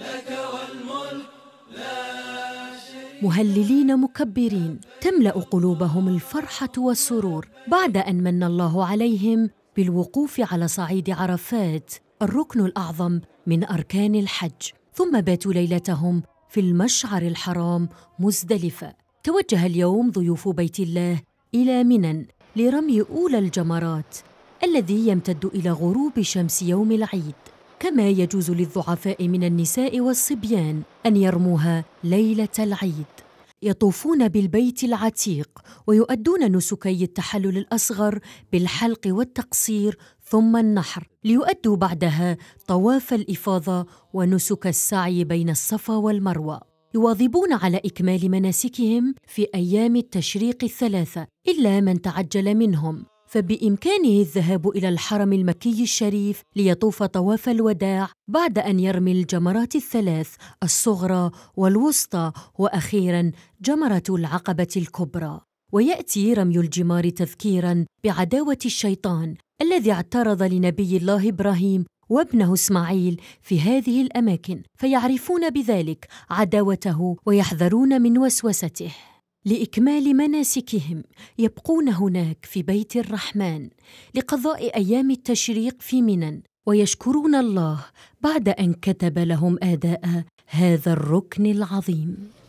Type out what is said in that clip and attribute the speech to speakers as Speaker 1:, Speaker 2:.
Speaker 1: لك والملك لا شريك مهللين مكبرين تملا قلوبهم الفرحه والسرور بعد ان من الله عليهم بالوقوف على صعيد عرفات الركن الاعظم من اركان الحج ثم باتوا ليلتهم في المشعر الحرام مزدلفه توجه اليوم ضيوف بيت الله الى منى لرمي اولى الجمرات الذي يمتد الى غروب شمس يوم العيد كما يجوز للضعفاء من النساء والصبيان أن يرموها ليلة العيد يطوفون بالبيت العتيق ويؤدون نسكي التحلل الأصغر بالحلق والتقصير ثم النحر ليؤدوا بعدها طواف الإفاضة ونسك السعي بين الصفا والمروة يواظبون على إكمال مناسكهم في أيام التشريق الثلاثة إلا من تعجل منهم فبامكانه الذهاب الى الحرم المكي الشريف ليطوف طواف الوداع بعد ان يرمي الجمرات الثلاث الصغرى والوسطى واخيرا جمره العقبه الكبرى وياتي رمي الجمار تذكيرا بعداوه الشيطان الذي اعترض لنبي الله ابراهيم وابنه اسماعيل في هذه الاماكن فيعرفون بذلك عداوته ويحذرون من وسوسته لاكمال مناسكهم يبقون هناك في بيت الرحمن لقضاء ايام التشريق في منن ويشكرون الله بعد ان كتب لهم اداء هذا الركن العظيم